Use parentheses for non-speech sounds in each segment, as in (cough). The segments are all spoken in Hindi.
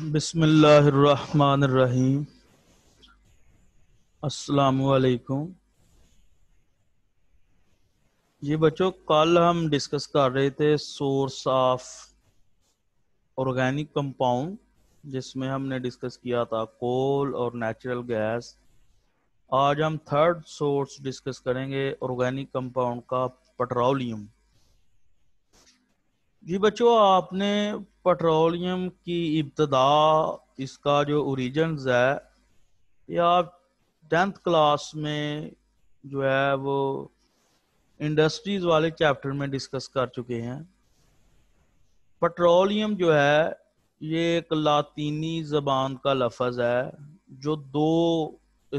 الرحيم السلام عليكم ये बच्चों कल हम डिस्कस कर रहे थे सोर्स ऑफ ऑर्गेनिक कंपाउंड जिसमें हमने डिस्कस किया था कोल और नेचुरल गैस आज हम थर्ड सोर्स डिस्कस करेंगे ऑर्गेनिक कंपाउंड का पेट्रोलियम जी बच्चों आपने पेट्रोलियम की इब्तदा इसका जो ओरिजन है ये आप टेंथ क्लास में जो है वो इंडस्ट्रीज वाले चैप्टर में डिस्कस कर चुके हैं पेट्रोलियम जो है ये एक लातीनी ज़बान का लफज है जो दो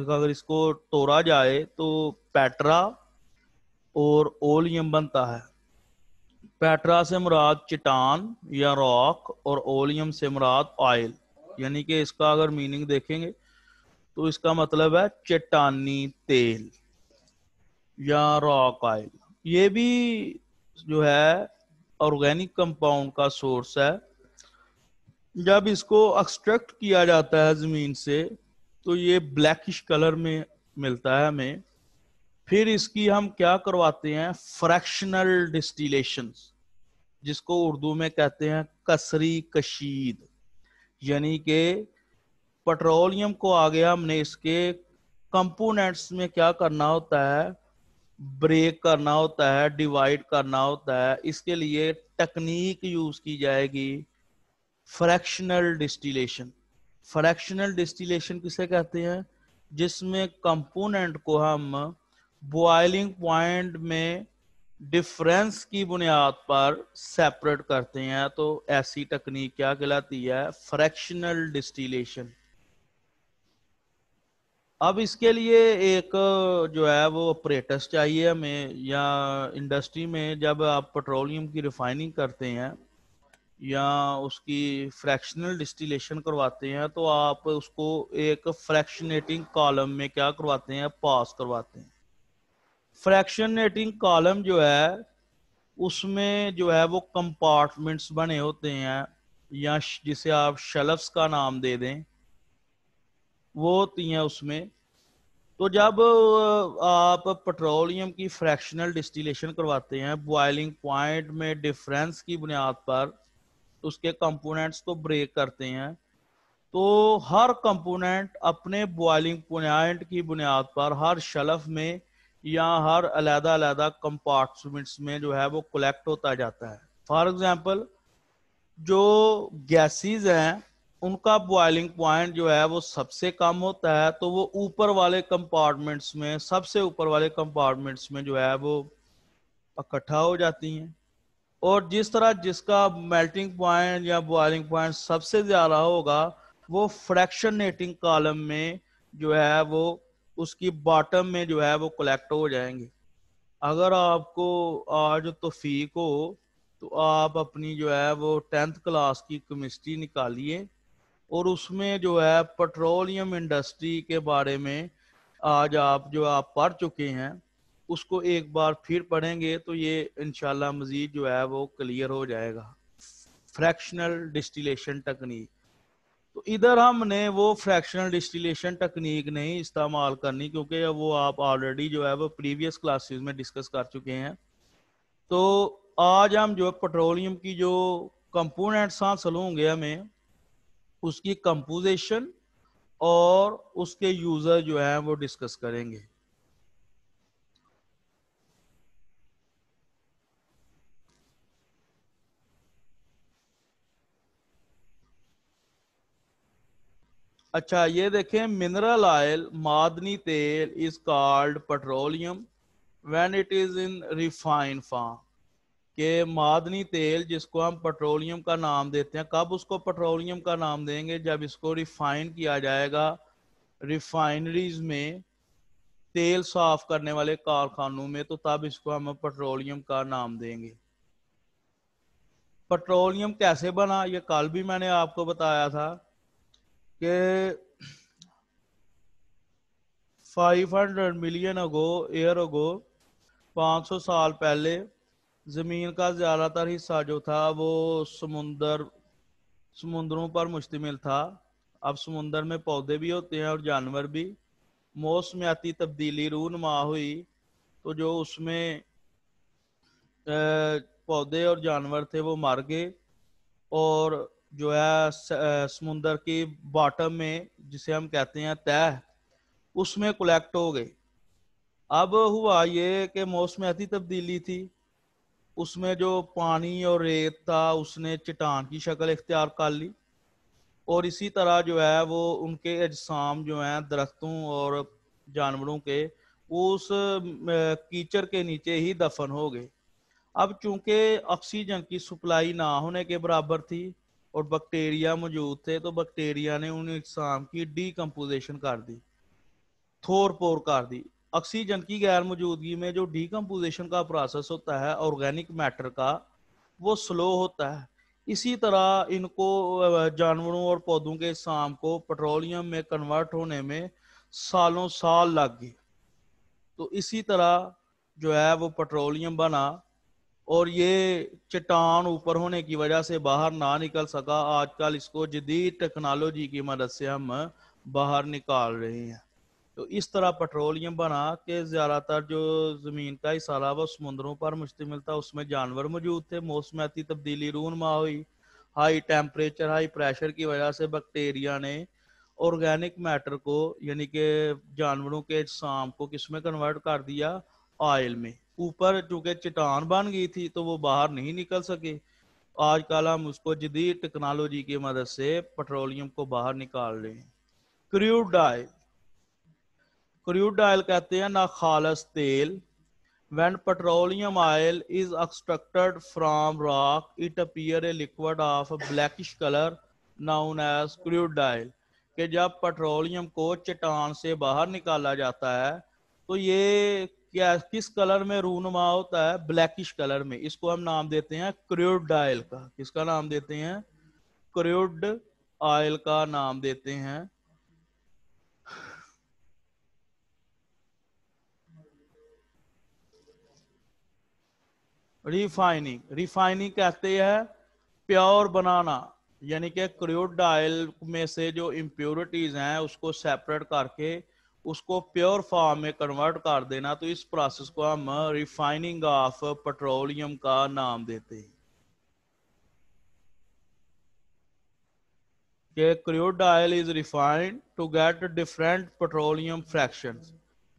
अगर इसको तोड़ा जाए तो पेट्रा और ओलियम बनता है पेट्रा से मुराद चटान या रॉक और ओलियम से मुराद ऑयल यानी कि इसका अगर मीनिंग देखेंगे तो इसका मतलब है चट्टानी तेल या रॉक ऑयल ये भी जो है ऑर्गेनिक कंपाउंड का सोर्स है जब इसको एक्सट्रैक्ट किया जाता है ज़मीन से तो ये ब्लैकिश कलर में मिलता है हमें फिर इसकी हम क्या करवाते हैं फ्रैक्शनल डिस्टिलेशन जिसको उर्दू में कहते हैं कसरी कशीद यानी के पेट्रोलियम को आगे हमने इसके कंपोनेंट्स में क्या करना होता है ब्रेक करना होता है डिवाइड करना होता है इसके लिए टेक्निक यूज की जाएगी फ्रैक्शनल डिस्टिलेशन फ्रैक्शनल डिस्टिलेशन किसे कहते हैं जिसमें कंपोनेंट को हम बॉइलिंग पॉइंट में डिफरेंस की बुनियाद पर सेपरेट करते हैं तो ऐसी तकनीक क्या कहलाती है फ्रैक्शनल डिस्टिलेशन अब इसके लिए एक जो है वो अपरेटस चाहिए हमें या इंडस्ट्री में जब आप पेट्रोलियम की रिफाइनिंग करते हैं या उसकी फ्रैक्शनल डिस्टिलेशन करवाते हैं तो आप उसको एक फ्रैक्शनेटिंग कॉलम में क्या करवाते हैं पास करवाते हैं फ्रैक्शनेटिंग कॉलम जो है उसमें जो है वो कंपार्टमेंट्स बने होते हैं या जिसे आप शेल्फ्स का नाम दे दें वो होती हैं उसमें तो जब आप पेट्रोलियम की फ्रैक्शनल डिस्टिलेशन करवाते हैं बॉइलिंग पॉइंट में डिफरेंस की बुनियाद पर उसके कंपोनेंट्स को ब्रेक करते हैं तो हर कंपोनेंट अपने बॉइलिंग पॉइंट की बुनियाद पर हर शलफ में या हर अलहदा अलहदा कंपार्टमेंट्स में जो है वो कलेक्ट होता जाता है फॉर एग्जाम्पल जो गैसेस हैं उनका बॉइलिंग पॉइंट जो है वो सबसे कम होता है तो वो ऊपर वाले कंपार्टमेंट्स में सबसे ऊपर वाले कंपार्टमेंट्स में जो है वो इकट्ठा हो जाती हैं और जिस तरह जिसका मेल्टिंग पॉइंट या बॉइलिंग पॉइंट सबसे ज़्यादा होगा वो फ्रैक्शनेटिंग कॉलम में जो है वो उसकी बॉटम में जो है वो कलेक्ट हो जाएंगे अगर आपको आज तोफीक हो तो आप अपनी जो है वो टेंथ क्लास की केमिस्ट्री निकालिए और उसमें जो है पेट्रोलियम इंडस्ट्री के बारे में आज आप जो आप पढ़ चुके हैं उसको एक बार फिर पढ़ेंगे तो ये इनशाला मज़ीद जो है वो क्लियर हो जाएगा फ्रैक्शनल डिस्टिलेशन टेक्निक तो इधर हमने वो फ्रैक्शनल डिस्टिलेशन टेक्निक नहीं इस्तेमाल करनी क्योंकि वो आप ऑलरेडी जो है वो प्रीवियस क्लासेस में डिस्कस कर चुके हैं तो आज हम जो पेट्रोलियम की जो कंपोनेंट्स हासिल होंगे हमें उसकी कंपोजिशन और उसके यूज़र जो है वो डिस्कस करेंगे अच्छा ये देखें मिनरल ऑयल मादनी तेल is called petroleum when it is in refine form के मादनी तेल जिसको हम पेट्रोलियम का नाम देते हैं कब उसको पेट्रोलियम का नाम देंगे जब इसको रिफाइन किया जाएगा रिफाइनरीज में तेल साफ करने वाले कारखानों में तो तब इसको हम पेट्रोलियम का नाम देंगे पेट्रोलियम कैसे बना ये कल भी मैंने आपको बताया था के 500 मिलियन अगो एयर अगो 500 साल पहले ज़मीन का ज़्यादातर हिस्सा जो था वो समुंदर समुंदरों पर मुश्तमिल था अब समुंदर में पौधे भी होते हैं और जानवर भी मौसमियाती तब्दीली रूनमा हुई तो जो उसमें पौधे और जानवर थे वो मर गए और जो है समुंदर की बॉटम में जिसे हम कहते हैं तय उसमें कलेक्ट हो गई अब हुआ ये कि मौसम अति तब्दीली थी उसमें जो पानी और रेत था उसने चट्टान की शक्ल इख्तियार कर ली और इसी तरह जो है वो उनके अजसाम जो हैं दरख्तों और जानवरों के उस कीचड़ के नीचे ही दफन हो गए अब चूंकि ऑक्सीजन की सप्लाई ना होने के बराबर थी और बैक्टीरिया मौजूद थे तो बैक्टीरिया ने उन इकसाम की डीकम्पोजिशन कर दी थोर पोर कर दी ऑक्सीजन की गैर मौजूदगी में जो डीकम्पोजिशन का प्रोसेस होता है ऑर्गेनिक मैटर का वो स्लो होता है इसी तरह इनको जानवरों और पौधों के शाम को पेट्रोलियम में कन्वर्ट होने में सालों साल लग गए तो इसी तरह जो है वो पेट्रोलियम बना और ये चट्टान ऊपर होने की वजह से बाहर ना निकल सका आजकल इसको जदीद टेक्नोलॉजी की मदद से हम बाहर निकाल रहे हैं तो इस तरह पेट्रोलियम बना के ज़्यादातर जो ज़मीन का इशारा वो समुद्रों पर मुश्तमिल था उसमें जानवर मौजूद थे मौसमती तब्दीली रूनमा हुई हाई टेम्परेचर हाई प्रेशर की वजह से बैक्टीरिया ने ऑर्गेनिक मैटर को यानी के जानवरों के शाम को किसमें कन्वर्ट कर दिया ऑयल में ऊपर चूंकि चट्टान बन गई थी तो वो बाहर नहीं निकल सके आजकल हम उसको जदीद टेक्नोलॉजी की मदद से पेट्रोलियम को बाहर निकाल रहे हैं क्रूड डायल क्रूड ऑयल कहते हैं ना खालस तेल when petroleum oil is extracted from rock it appear a liquid of blackish colour known as crude crude कि जब पेट्रोलियम को चट्टान से बाहर निकाला जाता है तो ये क्या किस कलर में रूनुमा होता है ब्लैकिश कलर में इसको हम नाम देते हैं आयल का किसका नाम देते हैं क्रियोड आयल का नाम देते हैं रिफाइनिंग रिफाइनिंग कहते हैं प्योर बनाना यानी कि क्रियोड आयल में से जो इम्प्योरिटीज हैं उसको सेपरेट करके उसको प्योर फॉर्म में कन्वर्ट कर देना तो इस प्रोसेस को हम रिफाइनिंग ऑफ पेट्रोलियम का नाम देते हैं के crude oil is refined to get different petroleum fraction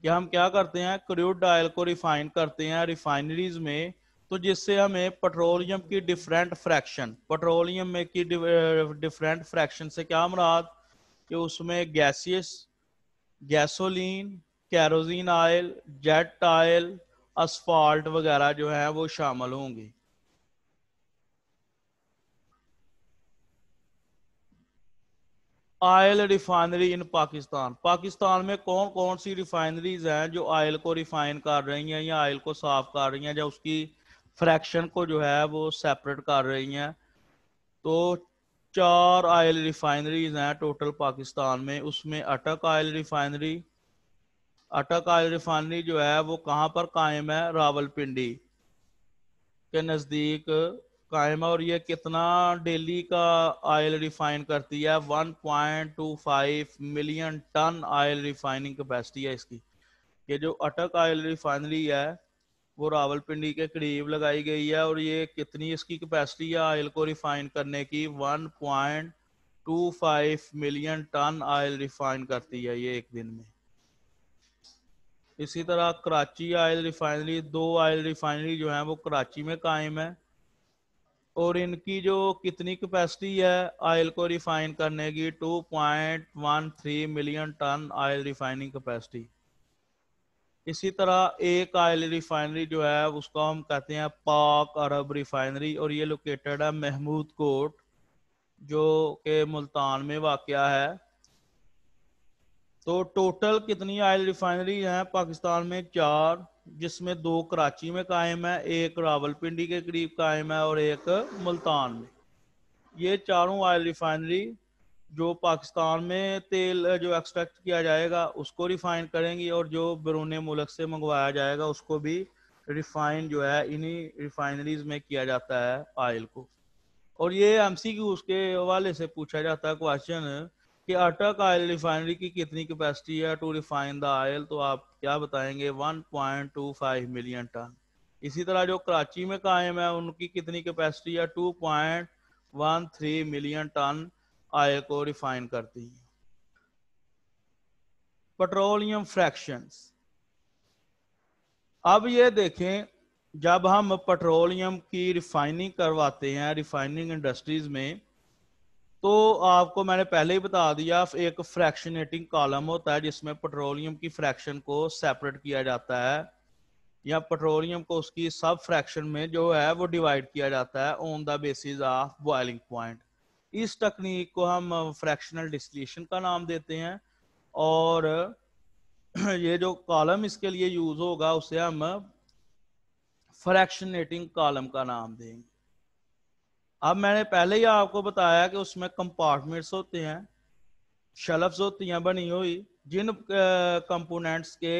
कि हम क्या करते हैं क्रूड ऑयल को रिफाइन करते हैं रिफाइनरीज में तो जिससे हमें पेट्रोलियम की डिफरेंट फ्रैक्शन पेट्रोलियम में की डिफरेंट फ्रैक्शन से क्या मराद कि उसमें gaseous gasoline kerosene oil jet oil asphalt वगैरह जो है वो शामिल होंगे oil refinery in Pakistan Pakistan में कौन कौन सी रिफाइनरीज हैं जो आयल को रिफाइन कर रही हैं या आयल को साफ कर रही हैं या उसकी फ्रैक्शन को जो है वो सेपरेट कर रही हैं तो चार ऑयल रिफाइनरीज हैं टोटल पाकिस्तान में उसमें Attock oil refinery Attock oil refinery जो है वो कहाँ पर कायम है रावलपिंडी के नज़दीक कायम है और ये कितना डेली का ऑयल रिफाइन करती है 1.25 million ton oil refining capacity है इसकी ये जो अटक ऑयल रिफाइनरी है वो रावलपिंडी के करीब लगाई गई है और ये कितनी इसकी कैपेसिटी है आयल को रिफाइन करने की 1.25 मिलियन टन आयल रिफाइन करती है ये एक दिन में इसी तरह कराची आयल रिफाइनरी दो आयल रिफाइनरी जो है वो कराची में कायम है और इनकी जो कितनी कैपेसिटी है आयल को रिफाइन करने की 2.13 million ton oil refining capacity इसी तरह एक आयल रिफाइनरी जो है उसको हम कहते हैं पाक अरब रिफाइनरी और ये लोकेटेड है महमूद कोट जो के मुल्तान में वाक़ है तो टोटल कितनी आयल रिफाइनरी हैं पाकिस्तान में चार जिसमें दो कराची में कायम है एक रावलपिंडी के करीब कायम है और एक मुल्तान में ये चारों आयल रिफाइनरी जो पाकिस्तान में तेल जो एक्सट्रैक्ट किया जाएगा उसको रिफाइन करेंगी और जो बैरून मुल्क से मंगवाया जाएगा उसको भी रिफाइन जो है इन्हीं रिफाइनरीज में किया जाता है आयल को और ये एम सी क्यू उसके हवाले से पूछा जाता है क्वेश्चन कि अटक आयल रिफाइनरी की कितनी कैपेसिटी है टू रिफाइन द आयल तो आप क्या बताएंगे 1.25 मिलियन टन इसी तरह जो कराची में कायम है उनकी कितनी कैपेसिटी है 2.13 मिलियन टन आय को रिफाइन करती हैं पेट्रोलियम फ्रैक्शंस अब ये देखें जब हम पेट्रोलियम की रिफाइनिंग करवाते हैं रिफाइनिंग इंडस्ट्रीज में तो आपको मैंने पहले ही बता दिया एक फ्रैक्शनेटिंग कॉलम होता है जिसमें पेट्रोलियम की फ्रैक्शन को सेपरेट किया जाता है या पेट्रोलियम को उसकी सब फ्रैक्शन में जो है वो डिवाइड किया जाता है on the basis of boiling point इस तकनीक को हम फ्रैक्शनल डिस्टिलेशन का नाम देते हैं और (clears throat) ये जो कॉलम इसके लिए यूज होगा उसे हम फ्रैक्शनेटिंग कॉलम का नाम देंगे अब मैंने पहले ही आपको बताया कि उसमें कंपार्टमेंट्स होते हैं शलफ्स होती हैं बनी हुई जिन कंपोनेंट्स के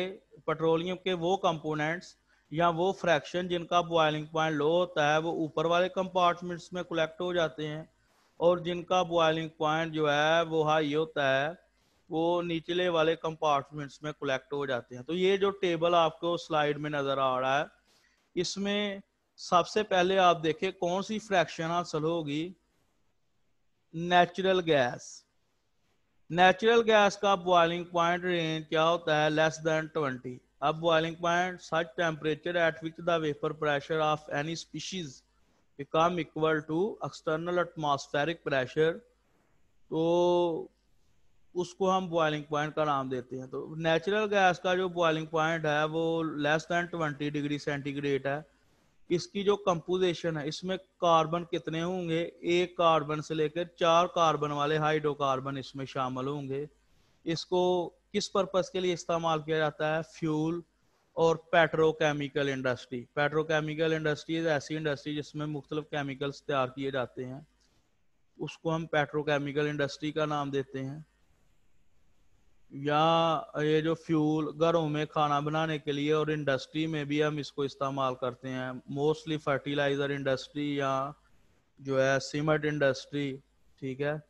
पेट्रोलियम के वो कंपोनेंट्स या वो फ्रैक्शन जिनका बॉइलिंग पॉइंट लो होता है वो ऊपर वाले कंपार्टमेंट्स में कलेक्ट हो जाते हैं और जिनका बॉइलिंग पॉइंट जो है वो हाई होता है वो निचले वाले कंपार्टमेंट्स में कलेक्ट हो जाते हैं तो ये जो टेबल आपको स्लाइड में नज़र आ रहा है इसमें सबसे पहले आप देखें कौन सी फ्रैक्शन हासिल होगी नेचुरल गैस नेचुरल गैस का बॉइलिंग पॉइंट रेंज क्या होता है लेस देन ट्वेंटी अब boiling point such temperature at which the vapour pressure of any species become equal to external atmospheric pressure तो उसको हम बॉइलिंग पॉइंट का नाम देते हैं तो नेचुरल गैस का जो बॉइलिंग पॉइंट है वो less than twenty degree centigrade है इसकी जो कंपोजिशन है इसमें कार्बन कितने होंगे एक कार्बन से लेकर चार कार्बन वाले हाइड्रोकार्बन इसमें शामिल होंगे इसको किस परपज के लिए इस्तेमाल किया जाता है फ्यूल और पेट्रोकेमिकल इंडस्ट्री पेट्रोकेमिकल इंडस्ट्री ऐसी इंडस्ट्री जिसमें मुख्तलिफ केमिकल्स तैयार किए जाते हैं उसको हम पेट्रोकेमिकल इंडस्ट्री का नाम देते हैं या ये जो फ्यूल घरों में खाना बनाने के लिए और इंडस्ट्री में भी हम इसको इस्तेमाल करते हैं मोस्टली फर्टिलाइज़र इंडस्ट्री या जो है सीमेंट इंडस्ट्री ठीक है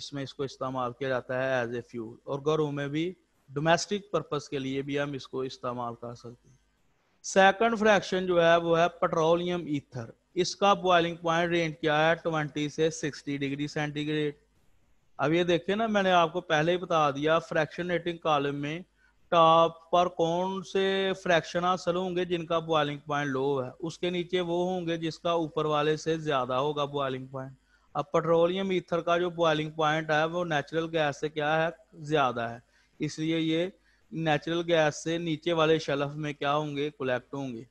इसमें इसको इस्तेमाल किया जाता है एज ए फ्यूल और घरों में भी डोमेस्टिक पर्पस के लिए भी हम इसको इस्तेमाल कर सकते हैं सेकंड फ्रैक्शन जो है वो है पेट्रोलियम ईथर इसका बॉइलिंग पॉइंट रेंज क्या है ट्वेंटी से सिक्सटी डिग्री सेंटीग्रेड अब ये देखिए ना मैंने आपको पहले ही बता दिया फ्रैक्शनेटिंग कॉलम में टॉप पर कौन से फ्रैक्शन असल होंगे जिनका बॉइलिंग पॉइंट लो है उसके नीचे वो होंगे जिसका ऊपर वाले से ज्यादा होगा बॉइलिंग पॉइंट अब पेट्रोलियम ईथर का जो बॉइलिंग पॉइंट है वो नेचुरल गैस से क्या है ज्यादा है इसलिए ये नेचुरल गैस से नीचे वाले शेल्फ में क्या होंगे कोलेक्ट होंगे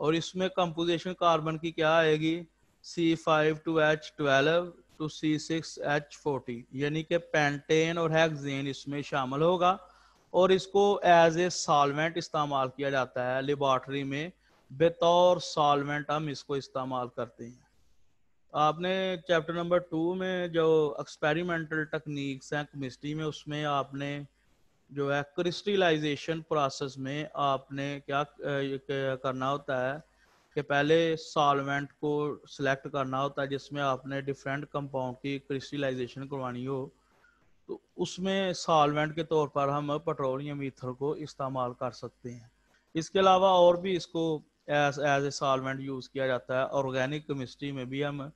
और इसमें कंपोजिशन कार्बन की क्या आएगी C five to H twelve to C six H fourteen यानी कि पेंटेन और हैगजेन इसमें शामिल होगा और इसको एज ए सॉल्वेंट इस्तेमाल किया जाता है लेबॉर्टरी में बतौर सॉल्वेंट हम इसको इस्तेमाल करते हैं आपने चैप्टर नंबर टू में जो एक्सपेरिमेंटल टेक्निक्स हैं केमिस्ट्री में उसमें आपने जो है क्रिस्टलाइजेशन प्रोसेस में आपने क्या करना होता है कि पहले सॉल्वेंट को सिलेक्ट करना होता है जिसमें आपने डिफरेंट कंपाउंड की क्रिस्टलाइजेशन करवानी हो तो उसमें सॉल्वेंट के तौर पर हम पेट्रोलियम ईथर को इस्तेमाल कर सकते हैं इसके अलावा और भी इसको as as a solvent use किया जाता है ऑर्गेनिक केमिस्ट्री में भी हम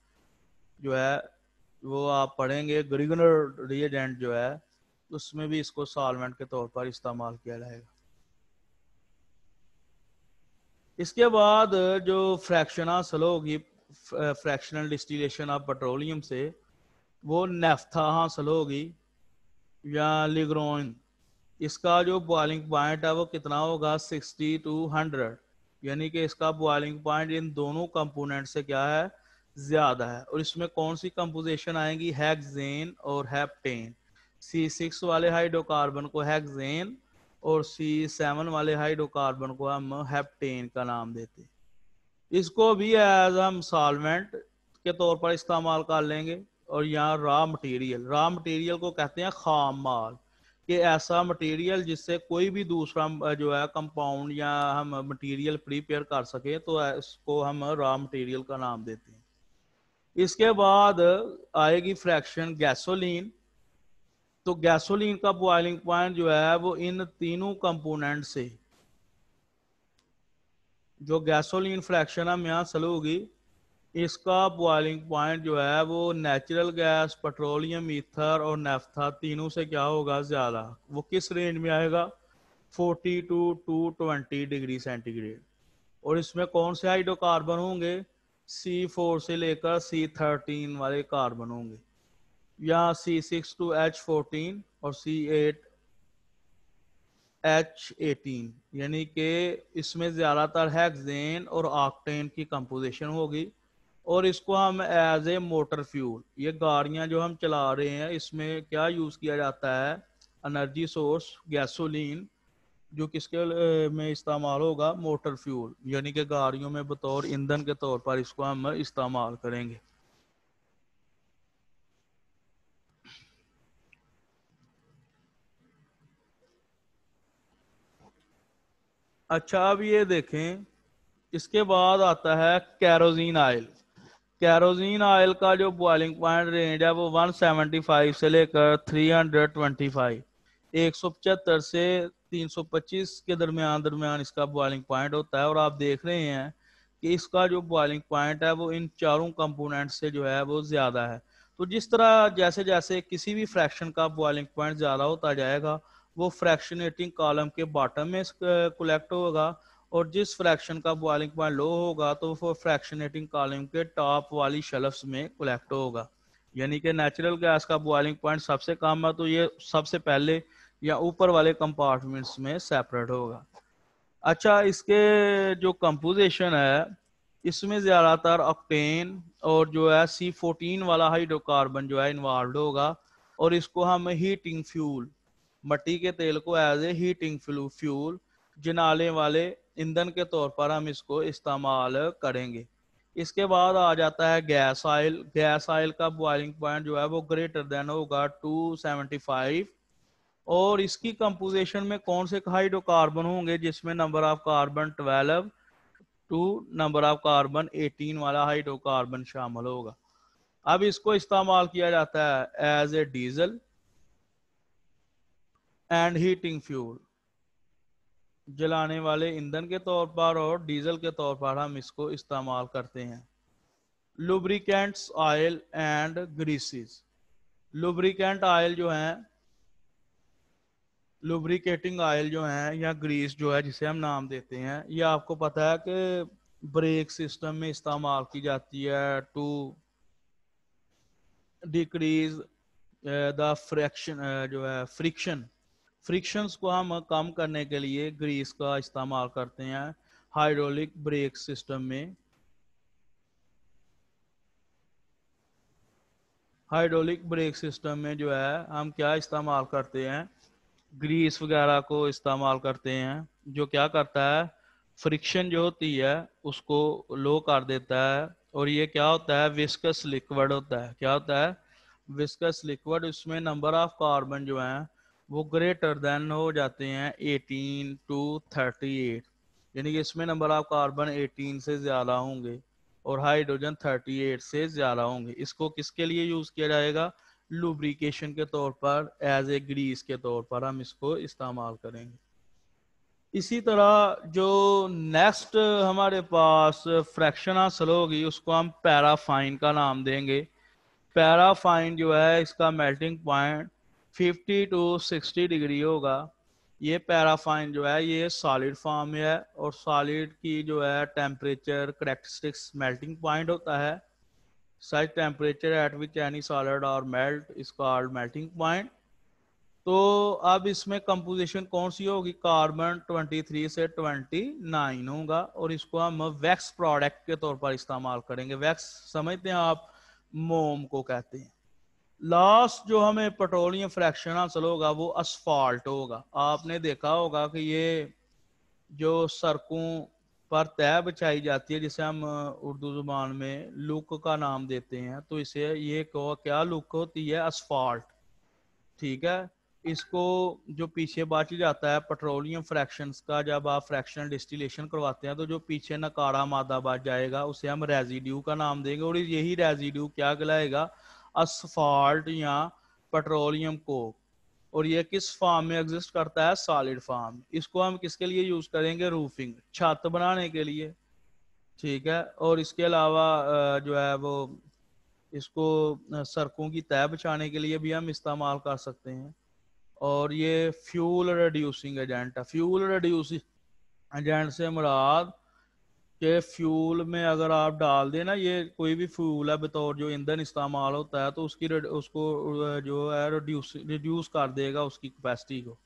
जो है वो आप पढ़ेंगे ग्रिगनर रिएजेंट जो है उसमें भी इसको सॉल्वेंट के तौर पर इस्तेमाल किया जाएगा इसके बाद जो फ्रैक्शन स्लो होगी फ्रैक्शनल डिस्टिलेशन ऑफ पेट्रोलियम से वो नेफ्था हासिल होगी या लिग्रोइन इसका जो बॉइलिंग पॉइंट है वो कितना होगा 60 टू 100 यानी कि इसका बॉइलिंग पॉइंट इन दोनों कंपोनेंट से क्या है ज़्यादा है और इसमें कौन सी कंपोजिशन आएंगी हैगजेन और हैप्टेन सी सिक्स वाले हाइड्रोकार्बन को हेक्सेन और सी सेवन वाले हाइड्रोकार्बन को हम हेप्टेन का नाम देते हैं इसको भी एज हम सॉल्वेंट के तौर पर इस्तेमाल कर लेंगे और यहाँ रॉ मटेरियल रॉ मटेरियल को कहते हैं खाम माल कि ऐसा मटेरियल जिससे कोई भी दूसरा जो है कंपाउंड या हम मटेरियल प्रिपेयर कर सके तो इसको हम रॉ मटेरियल का नाम देते हैं इसके बाद आएगी फ्रैक्शन गैसोलीन तो गैसोलीन का बॉइलिंग पॉइंट जो है वो इन तीनों कंपोनेंट से जो गैसोलीन फ्रैक्शन है यहाँ सलो होगी इसका बॉइलिंग पॉइंट जो है वो नेचुरल गैस पेट्रोलियम ईथर और नेफ्था तीनों से क्या होगा ज़्यादा वो किस रेंज में आएगा 40 टू 220 डिग्री सेंटीग्रेड और इसमें कौन से हाइड्रोकार्बन होंगे C4 से लेकर C13 वाले कार्बन होंगे या C six to H fourteen और सी एट एच एटीन यानी कि इसमें ज़्यादातर हैगजेन और आक्टेन की कंपोजिशन होगी और इसको हम एज ए मोटर फ्यूल ये गाड़ियाँ जो हम चला रहे हैं इसमें क्या यूज़ किया जाता है एनर्जी सोर्स गैसोलीन जो किसके में इस्तेमाल होगा मोटर फ्यूल यानी कि गाड़ियों में बतौर ईंधन के तौर पर इसको हम इस्तेमाल करेंगे अच्छा अब ये देखें इसके बाद आता है कैरोजीन आयल कैरोजीन ऑयल का जो बॉइलिंग पॉइंट रेंज है वो 175 से लेकर 325 175 से 325 के दरमियान दरमियान इसका बॉइलिंग पॉइंट होता है और आप देख रहे हैं कि इसका जो बॉइलिंग पॉइंट है वो इन चारों कंपोनेंट से जो है वो ज़्यादा है तो जिस तरह जैसे जैसे किसी भी फ्रैक्शन का बॉइलिंग पॉइंट ज़्यादा होता जाएगा वो फ्रैक्शनेटिंग कॉलम के बॉटम में कलेक्ट uh, होगा और जिस फ्रैक्शन का बॉइलिंग पॉइंट लो होगा तो वो फ्रैक्शनेटिंग कॉलम के टॉप वाली शेल्फ्स में कलेक्ट होगा यानी कि नेचुरल गैस का बॉइलिंग पॉइंट सबसे कम है तो ये सबसे पहले या ऊपर वाले कंपार्टमेंट्स में सेपरेट होगा अच्छा इसके जो कंपोजिशन है इसमें ज़्यादातर ऑक्टेन और जो है सी फोर्टीन वाला हाइड्रोकार्बन जो है इन्वॉल्व होगा और इसको हम हीटिंग फ्यूल मट्टी के तेल को एज ए हीटिंग फ्यूल जिनाले वाले ईंधन के तौर पर हम इसको इस्तेमाल करेंगे इसके बाद आ जाता है गैस ऑयल गैस ऑयल का बॉइलिंग पॉइंट जो है वो ग्रेटर देन होगा 275 और इसकी कंपोजिशन में कौन से हाइड्रोकार्बन होंगे जिसमें number of carbon 12 to number of carbon 18 वाला हाइड्रोकार्बन शामिल होगा अब इसको इस्तेमाल किया जाता है as a diesel and heating fuel जलाने वाले ईंधन के तौर पर और डीजल के तौर पर हम इसको इस्तेमाल करते हैं lubricants oil and greases lubricant oil जो है लुब्रिकेटिंग ऑयल जो है या ग्रीस जो है जिसे हम नाम देते हैं ये आपको पता है कि ब्रेक सिस्टम में इस्तेमाल की जाती है टू डिक्रीज द फ्रैक्शन जो है फ्रिक्शन फ्रिक्शंस को हम कम करने के लिए ग्रीस का इस्तेमाल करते हैं हाइड्रोलिक ब्रेक सिस्टम में हाइड्रोलिक ब्रेक सिस्टम में जो है हम क्या इस्तेमाल करते हैं ग्रीस वगैरह को इस्तेमाल करते हैं जो क्या करता है फ्रिक्शन जो होती है उसको लो कर देता है और ये क्या होता है विस्कस लिक्विड होता है क्या होता है विस्कस लिक्विड इसमें नंबर ऑफ कार्बन जो है वो ग्रेटर देन हो जाते हैं 18 टू 38 यानी कि इसमें नंबर ऑफ कार्बन 18 से ज़्यादा होंगे और हाइड्रोजन 38 से ज़्यादा होंगे इसको किसके लिए यूज़ किया जाएगा लुब्रिकेशन के तौर पर एज ए ग्रीस के तौर पर हम इसको इस्तेमाल करेंगे इसी तरह जो नेक्स्ट हमारे पास फ्रैक्शन हासिल होगी उसको हम पैराफाइन का नाम देंगे पैराफाइन जो है इसका melting point fifty to sixty degree होगा ये पैराफाइन जो है ये सॉलिड फॉर्म है और सॉलिड की जो है टेम्परेचर करेक्टरिस्टिक्स मेल्टिंग पॉइंट होता है such temperature at which any solid और melt is called melting point तो अब इसमें कंपोजिशन कौन सी होगी कार्बन 23 से 29 होगा और इसको हम वैक्स प्रोडक्ट के तौर पर इस्तेमाल करेंगे वैक्स समझते हैं आप मोम को कहते हैं लास्ट जो हमें पेट्रोलियम फ्रैक्शन हासिल होगा वो असफाल्ट होगा आपने देखा होगा कि ये जो सड़कों पर तय बिछाई जाती है जिसे हम उर्दू जुबान में लुक का नाम देते हैं तो इसे ये को, क्या लुक होती है असफाल्ट ठीक है इसको जो पीछे बांट जाता है पेट्रोलियम फ्रैक्शन का जब आप फ्रैक्शन डिस्टिलेशन करवाते हैं तो जो पीछे नकारा मादा बच जाएगा उसे हम रेजिड्यू का नाम देंगे और यही रेजिड्यू क्या कहलाएगा असफॉल्ट या पेट्रोलियम कोक और ये किस फॉर्म में एग्जिस्ट करता है सॉलिड फॉर्म इसको हम किसके लिए यूज करेंगे रूफिंग छत बनाने के लिए ठीक है और इसके अलावा जो है वो इसको सड़कों की तय बचाने के लिए भी हम इस्तेमाल कर सकते हैं और ये फ्यूल रिड्यूसिंग एजेंट है फ्यूल रिड्यूसिंग एजेंट से मुराद कि फ्यूल में अगर आप डाल दें ना ये कोई भी फ्यूल है बतौर जो ईंधन इस्तेमाल होता है तो उसकी उसको जो है रिड्यूस रिड्यूस कर देगा उसकी कैपेसिटी को